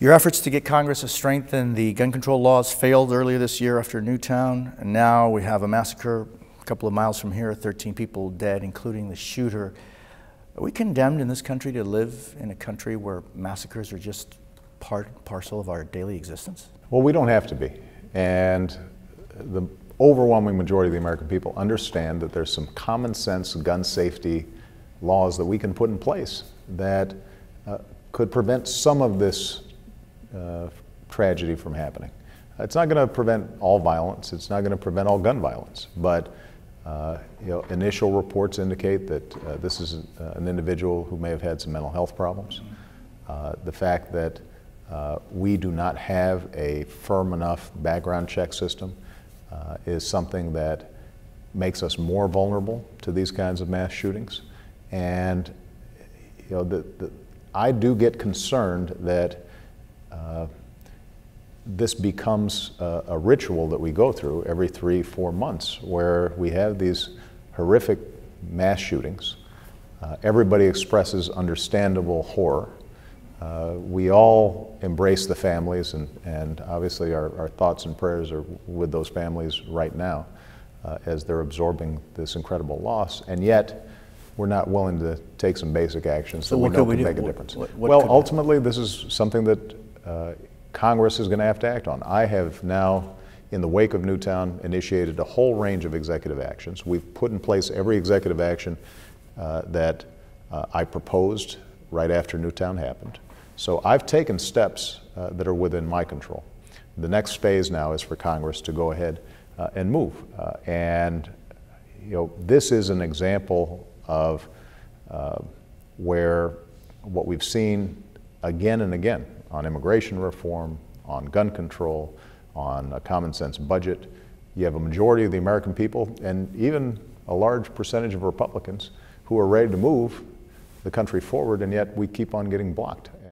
Your efforts to get Congress to strengthen the gun control laws failed earlier this year after Newtown, and now we have a massacre a couple of miles from here, 13 people dead, including the shooter. Are we condemned in this country to live in a country where massacres are just part and parcel of our daily existence? Well, we don't have to be. And the overwhelming majority of the American people understand that there's some common sense gun safety laws that we can put in place that uh, could prevent some of this uh, tragedy from happening. It's not going to prevent all violence. It's not going to prevent all gun violence. But uh, you know, initial reports indicate that uh, this is an uh, individual who may have had some mental health problems. Uh, the fact that we do not have a firm enough background check system is something that makes us more vulnerable to these kinds of mass shootings. And you know, the, the, I do get concerned that uh, this becomes a, a, ritual that we go through every three, four months where we have these horrific mass shootings. Uh, everybody expresses understandable horror. Uh, we all embrace the families, and, and obviously our, our thoughts and prayers are with those families right now uh, as they're absorbing this incredible loss. And yet, we're not willing to take some basic actions so that we know can we make do? a difference. What, what well, ultimately, happen? this is something that uh, Congress is going to have to act on. I have now, in the wake of Newtown, initiated a whole range of executive actions. We've put in place every executive action uh, that uh, I proposed right after Newtown happened. So I've taken steps uh, that are within my control. The next phase now is for Congress to go ahead uh, and move. and you know, this is an example of where what we've seen again and again on immigration reform, on gun control, on a common sense budget. You have a majority of the American people and even a large percentage of Republicans who are ready to move the country forward, and yet we keep on getting blocked.